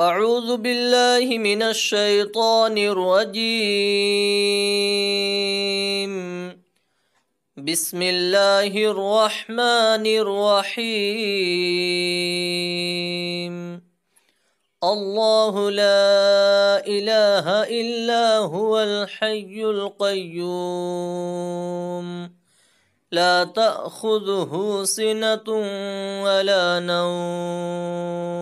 أعوذ بالله من الشيطان الرجيم بسم الله الرحمن الرحيم الله لا إله إلا هو الحي القيوم لا تأخذه سنة ولا نوم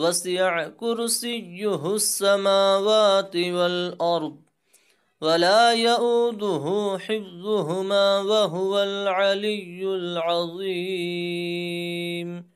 وسع كرسيه السماوات والأرض ولا يؤده حفظهما وهو العلي العظيم